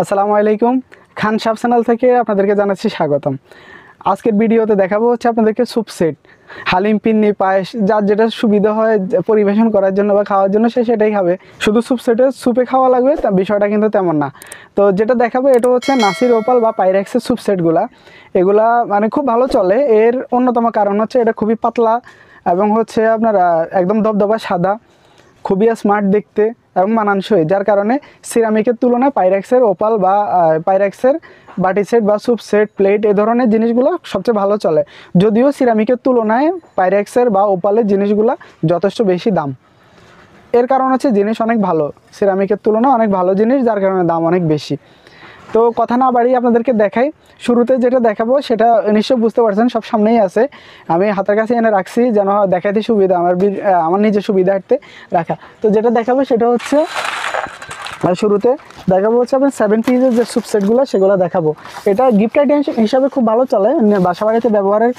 আসসালামু আলাইকুম খান sub channel থেকে আপনাদেরকে জানাচ্ছি স্বাগতম আজকের ভিডিওতে দেখাবো হচ্ছে আপনাদেরকে সুপ সেট হালিম পিন্নি পায়েস যার যেটা সুবিধা হয় পরিবেশন করার জন্য বা খাওয়ার জন্য সে সেটাই খাবে শুধু সুপ সেটে সুপে খাওয়া লাগবে তা বিষয়টা কিন্তু তেমন না তো যেটা দেখাবো এটা হচ্ছে নাসির ওপাল বা পাইরাক্সের সুপ সেটগুলা এগুলা মানে খুব ভালো চলে এর অন্যতম কারণ হচ্ছে এটা খুবই পাতলা এবং হচ্ছে আপনার একদম দবদবা সাদা খুবই স্মার্ট দেখতে এবং মানানসই যার কারণে সিরামিকের তুলনায় পাইরাক্সের ওপাল বা পাইরাক্সের বাটি সেট বা সুপ সেট প্লেট এ ধরনের জিনিসগুলো সবচেয়ে ভালো চলে যদিও সিরামিকের তুলনায় পাইরাক্সের বা ওপালের জিনিসগুলো যথেষ্ট বেশি দাম এর কারণ হচ্ছে জিনিস অনেক ভালো সিরামিকের তুলনায় অনেক ভালো জিনিস যার কারণে দাম অনেক বেশি তো কথা না বাড়ি আপনাদেরকে দেখাই শুরুতে যেটা দেখাবো সেটা নিশ্চয়ই বুঝতে পারছেন সব সামনেই আছে আমি হাতের কাছে এনে রাখছি যেন দেখাইতে সুবিধা আমার আমার নিজের সুবিধার্থে রাখা তো যেটা দেখাবো সেটা হচ্ছে আর শুরুতে দেখাবো হচ্ছে আপনার সেভেন পিসের যে সুপসেটগুলো সেগুলো দেখাবো এটা গিফট আইটেম হিসাবে খুব ভালো চলে বাসা বাড়িতে ব্যবহারের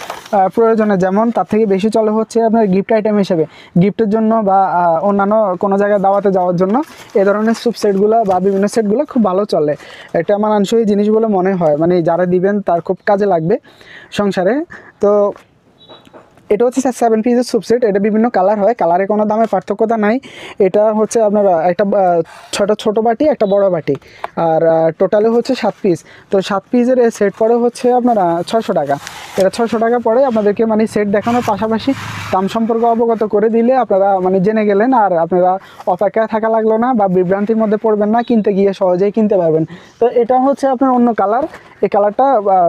প্রয়োজনে যেমন তার থেকে বেশি চলে হচ্ছে আপনার গিফট আইটেম হিসেবে গিফটের জন্য বা অন্যান্য কোনো জায়গায় দাওয়াতে যাওয়ার জন্য এ ধরনের সুপ সেটগুলো বা বিভিন্ন সেটগুলো খুব ভালো চলে আমার মানানসই জিনিস বলে মনে হয় মানে যারা দিবেন তার খুব কাজে লাগবে সংসারে তো এটা হচ্ছে স্যার সেভেন পিসের সুপসেট এটা বিভিন্ন কালার হয় কালারে কোনো দামে পার্থক্যতা নাই এটা হচ্ছে আপনার একটা ছটা ছোট বাটি একটা বড় বাটি আর টোটালে হচ্ছে সাত পিস তো সাত পিসের সেট পরে হচ্ছে আপনার ছশো টাকা এটা ছশো টাকা পরে আপনাদেরকে মানে সেট দেখানোর পাশাপাশি দাম সম্পর্কে অবগত করে দিলে আপনারা মানে জেনে গেলেন আর আপনারা অপেক্ষায় থাকা লাগলো না বা বিভ্রান্তির মধ্যে পড়বেন না কিনতে গিয়ে সহজেই কিনতে পারবেন তো এটা হচ্ছে আপনার অন্য কালার এই কালারটা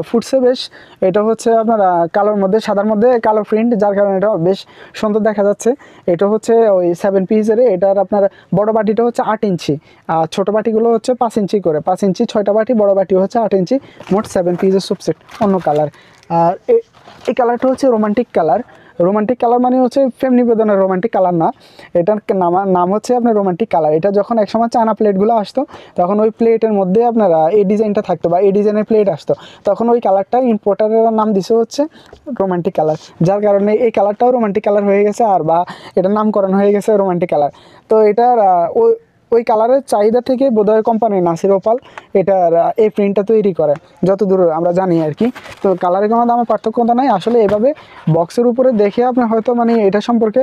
ফুটছে বেশ এটা হচ্ছে আপনার কালোর মধ্যে সাদার মধ্যে কালো প্রিন্ট প্রিন্ট যার কারণে এটা বেশ সুন্দর দেখা যাচ্ছে এটা হচ্ছে ওই সেভেন পিসের এটার আপনার বড় বাটিটা হচ্ছে আট ইঞ্চি আর ছোটো বাটিগুলো হচ্ছে পাঁচ ইঞ্চি করে পাঁচ ইঞ্চি ছয়টা বাটি বড় বাটি হচ্ছে আট ইঞ্চি মোট সেভেন পিসের সুপসেট অন্য কালার আর এই কালারটা হচ্ছে রোমান্টিক কালার রোমান্টিক কালার মানে হচ্ছে ফ্রেম নিবেদনের রোমান্টিক কালার না এটার নাম নাম হচ্ছে আপনার রোমান্টিক কালার এটা যখন একসময় চায়না প্লেটগুলো আসতো তখন ওই প্লেটের মধ্যে আপনারা এই ডিজাইনটা থাকতো বা এই ডিজাইনের প্লেট আসতো তখন ওই কালারটা ইম্পোর্টারের নাম দিছে হচ্ছে রোমান্টিক কালার যার কারণে এই কালারটাও রোমান্টিক কালার হয়ে গেছে আর বা এটার নামকরণ হয়ে গেছে রোমান্টিক কালার তো এটার ওই ওই কালারের চাহিদা থেকে বোধহয় কোম্পানি নাসির ওপাল এটার এই প্রিন্টটা তৈরি করে যত দূর আমরা জানি আর কি তো কালারের কোনো দামের পার্থক্যতা নাই আসলে এভাবে বক্সের উপরে দেখে আপনি হয়তো মানে এটা সম্পর্কে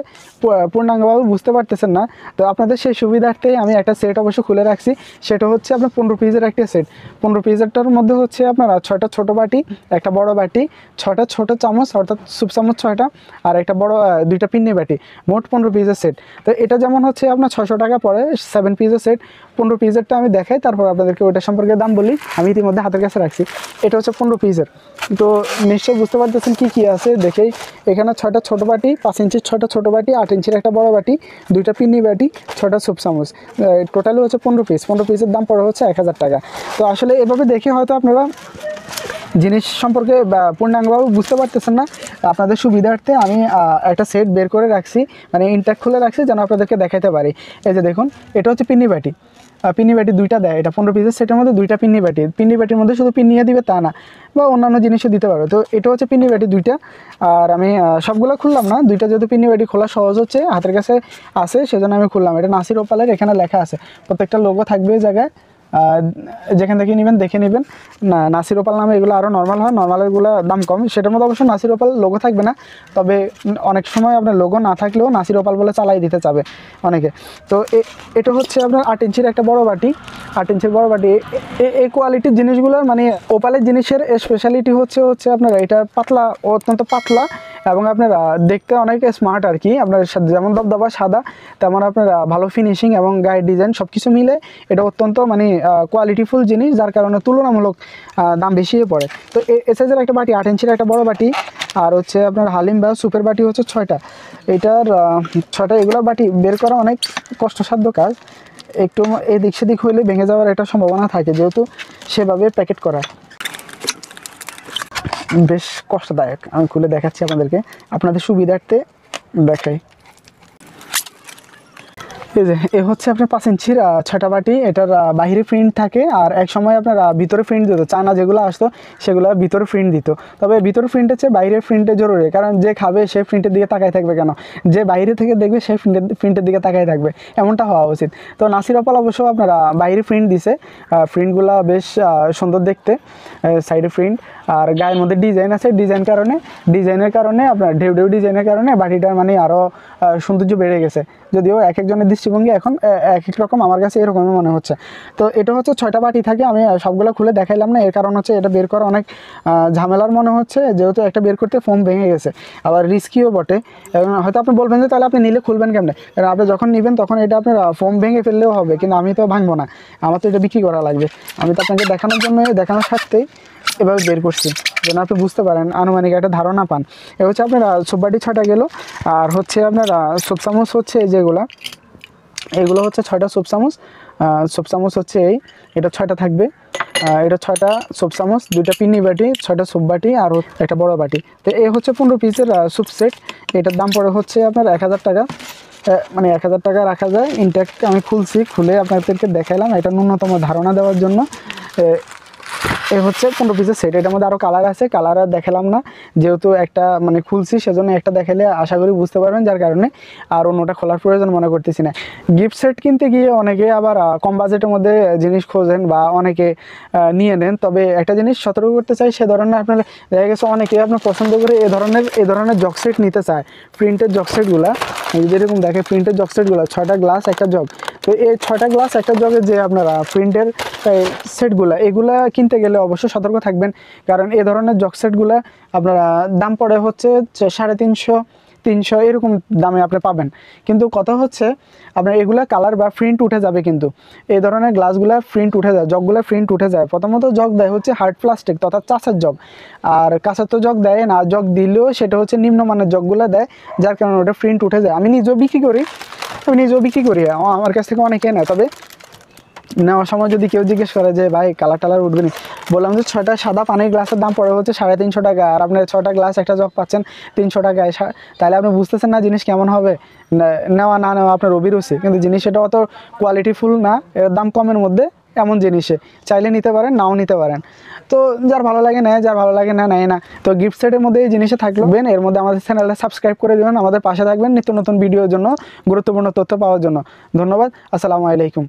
পূর্ণাঙ্গভাবে বুঝতে পারতেছেন না তো আপনাদের সেই সুবিধার্থেই আমি একটা সেট অবশ্য খুলে রাখছি সেটা হচ্ছে আপনার পনেরো পিসের একটা সেট পনেরো পিসেরটার মধ্যে হচ্ছে আপনারা ছয়টা ছোট বাটি একটা বড় বাটি ছয়টা ছোট চামচ অর্থাৎ সুপ চামচ ছয়টা আর একটা বড় দুইটা পিন্নি বাটি মোট পনেরো পিসের সেট তো এটা যেমন হচ্ছে আপনার ছশো টাকা পরে সেভেন পিসের সেট পনেরো পিসেরটা আমি দেখাই তারপর আপনাদেরকে ওইটা সম্পর্কে দাম বলি আমি ইতিমধ্যে হাতের কাছে রাখছি এটা হচ্ছে পনেরো পিসের তো নিশ্চয়ই বুঝতে পারতেছেন কি কি আছে দেখেই এখানে ছয়টা ছোটো বাটি পাঁচ ইঞ্চির ছটা ছোটো বাটি আট ইঞ্চির একটা বড় বাটি দুইটা পিনি বাটি ছটা সুপ চামচ টোটালি হচ্ছে পনেরো পিস পনেরো পিসের দাম পড়ে হচ্ছে এক টাকা তো আসলে এভাবে দেখে হয়তো আপনারা জিনিস সম্পর্কে পূর্ণাঙ্গভাবে বুঝতে পারতেছেন না আপনাদের সুবিধার্থে আমি একটা সেট বের করে রাখছি মানে ইনট্যাক খুলে রাখছি যেন আপনাদেরকে দেখাতে পারি এই যে দেখুন এটা হচ্ছে পিন্নি বাটি পিন্নি বাটি দুইটা দেয় এটা পনেরো পিসের সেটের মধ্যে দুইটা পিন্নি বাটি পিন্নি বাটির মধ্যে শুধু পিন্নিয়ে দিবে তা না বা অন্যান্য জিনিসও দিতে পারবে তো এটা হচ্ছে পিন্নি বাটি দুইটা আর আমি সবগুলো খুললাম না দুইটা যেহেতু পিন্নি বাটি খোলা সহজ হচ্ছে হাতের কাছে আসে সেজন্য আমি খুললাম এটা নাসির ওপালের এখানে লেখা আছে প্রত্যেকটা লোগো থাকবে জায়গায় যেখান থেকে নেবেন দেখে নেবেন না নাসির ওপাল নামে এগুলো আরও নর্মাল হয় নর্মালেরগুলো দাম কম সেটার মধ্যে অবশ্য নাসির ওপাল লোগো থাকবে না তবে অনেক সময় আপনার লোগো না থাকলেও নাসির ওপাল বলে চালাই দিতে চাবে অনেকে তো এটা হচ্ছে আপনার আট ইঞ্চির একটা বড় বাটি আট ইঞ্চির বড় বাটি এই কোয়ালিটির জিনিসগুলোর মানে ওপালের জিনিসের স্পেশালিটি হচ্ছে হচ্ছে আপনার এটা পাতলা অত্যন্ত পাতলা এবং আপনারা দেখতে অনেক স্মার্ট আর কি আপনার যেমন দবদবা সাদা তেমন আপনারা ভালো ফিনিশিং এবং গায়ে ডিজাইন সব কিছু মিলে এটা অত্যন্ত মানে কোয়ালিটিফুল জিনিস যার কারণে তুলনামূলক দাম বেশি পড়ে তো এসাইজের একটা বাটি আট ইঞ্চির একটা বড় বাটি আর হচ্ছে আপনার হালিম বা সুপের বাটি হচ্ছে ছয়টা এটার ছয়টা এগুলো বাটি বের করা অনেক কষ্টসাধ্য কাজ একটু এদিক সেদিক হইলে ভেঙে যাওয়ার একটা সম্ভাবনা থাকে যেহেতু সেভাবে প্যাকেট করা বেশ কষ্টদায়ক আমি খুলে দেখাচ্ছি আপনাদেরকে আপনাদের সুবিধার্থে দেখাই এই যে এ হচ্ছে আপনার পাঁচ ইঞ্চির ছটা বাটি এটার বাহিরে প্রিন্ট থাকে আর এক সময় আপনার ভিতরে প্রিন্ট দিত চানা যেগুলো আসতো সেগুলো ভিতরে প্রিন্ট দিত তবে ভিতরে প্রিন্টের চেয়ে বাইরের প্রিন্টে জরুরি কারণ যে খাবে সে প্রিন্টের দিকে তাকাই থাকবে কেন যে বাইরে থেকে দেখবে সে প্রিন্টের প্রিন্টের দিকে তাকাই থাকবে এমনটা হওয়া উচিত তো নাসির অপাল অবশ্য আপনারা বাইরে প্রিন্ট দিছে প্রিন্টগুলো বেশ সুন্দর দেখতে সাইডে প্রিন্ট আর গায়ের মধ্যে ডিজাইন আছে ডিজাইন কারণে ডিজাইনের কারণে আপনার ঢেউ ঢেউ ডিজাইনের কারণে বাটিটার মানে আরও সৌন্দর্য বেড়ে গেছে যদিও এক একজনের দৃষ্টি পশ্চিমবঙ্গে এখন এক এক রকম আমার কাছে এরকমই মনে হচ্ছে তো এটা হচ্ছে ছয়টা বাটি থাকে আমি সবগুলো খুলে দেখাইলাম না এর কারণ হচ্ছে এটা বের করা অনেক ঝামেলার মনে হচ্ছে যেহেতু একটা বের করতে ফোম ভেঙে গেছে আবার রিস্কিও বটে এবং হয়তো আপনি বলবেন যে তাহলে আপনি নিলে খুলবেন কেমনে কারণ আপনি যখন নেবেন তখন এটা আপনার ফোম ভেঙে ফেললেও হবে কিন্তু আমি তো ভাঙবো না আমার তো এটা বিক্রি করা লাগবে আমি তো আপনাকে দেখানোর জন্য দেখানোর স্বার্থেই এভাবে বের করছি যেন আপনি বুঝতে পারেন আনুমানিক একটা ধারণা পান এ হচ্ছে আপনার সোপবাটি ছটা গেল আর হচ্ছে আপনার সোপ চামচ হচ্ছে যেগুলা এগুলো হচ্ছে ছয়টা সোপ চামচ সোপ চামচ হচ্ছে এই এটা ছয়টা থাকবে এটা ছয়টা সোপ চামচ দুইটা পিনি বাটি ছয়টা সোপ বাটি আর একটা বড় বাটি তো এই হচ্ছে পনেরো পিসের সুপ সেট এটার দাম পড়ে হচ্ছে আপনার এক টাকা মানে এক হাজার টাকা রাখা যায় ইনট্যাক্ট আমি খুলছি খুলে আপনাদেরকে দেখালাম এটা ন্যূনতম ধারণা দেওয়ার জন্য এই হচ্ছে পনেরো পিসের সেট এটার মধ্যে আরও কালার আছে কালার আর দেখালাম না যেহেতু একটা মানে খুলছি সেজন্য একটা দেখালে আশা করি বুঝতে পারবেন যার কারণে আর অন্যটা খোলার প্রয়োজন মনে করতেছি না গিফট সেট কিনতে গিয়ে অনেকে আবার কম বাজেটের মধ্যে জিনিস খোঁজেন বা অনেকে নিয়ে নেন তবে একটা জিনিস সতর্ক করতে চাই সে ধরনের আপনার দেখা গেছে অনেকে আপনার পছন্দ করে এ ধরনের এ ধরনের জক সেট নিতে চায় প্রিন্টের জগ সেটগুলো যেরকম দেখে প্রিন্টের জকসেটগুলো সেটগুলো ছয়টা গ্লাস একটা জগ তো এই ছয়টা গ্লাস একটা জগের যে আপনারা প্রিন্টের সেটগুলো এগুলা কিনতে গেলে গেলে অবশ্যই সতর্ক থাকবেন কারণ এ ধরনের জকসেটগুলো আপনারা দাম পড়ে হচ্ছে সাড়ে তিনশো তিনশো এরকম দামে আপনি পাবেন কিন্তু কথা হচ্ছে আপনার এগুলা কালার বা প্রিন্ট উঠে যাবে কিন্তু এই ধরনের গ্লাসগুলা প্রিন্ট উঠে যায় জগগুলো প্রিন্ট উঠে যায় প্রথমত জগ দেয় হচ্ছে হার্ড প্লাস্টিক তথা চাষের জগ আর কাঁচের তো জগ দেয় না জগ দিলেও সেটা হচ্ছে নিম্নমানের জগগুলো দেয় যার কারণে ওটা প্রিন্ট উঠে যায় আমি নিজেও বিক্রি করি আমি নিজেও বিক্রি করি আমার কাছ থেকে অনেকে নেয় তবে নেওয়ার সময় যদি কেউ জিজ্ঞেস করে যে ভাই কালার টালার উঠবে না বললাম যে ছয়টা সাদা পানির গ্লাসের দাম পড়ে হচ্ছে সাড়ে তিনশো টাকা আর আপনার ছটা গ্লাস একটা জব পাচ্ছেন তিনশো টাকায় তাহলে আপনি বুঝতেছেন না জিনিস কেমন হবে নেওয়া না নেওয়া আপনার অভিরুচি কিন্তু জিনিস এটা অত কোয়ালিটিফুল না এর দাম কমের মধ্যে এমন জিনিসে চাইলে নিতে পারেন নাও নিতে পারেন তো যার ভালো লাগে নেয় যার ভালো লাগে না নেয় না তো গিফট সেটের মধ্যে এই জিনিসে থাকবেন এর মধ্যে আমাদের চ্যানেলটা সাবস্ক্রাইব করে দেবেন আমাদের পাশে থাকবেন নিত্য নতুন ভিডিওর জন্য গুরুত্বপূর্ণ তথ্য পাওয়ার জন্য ধন্যবাদ আসসালামু আলাইকুম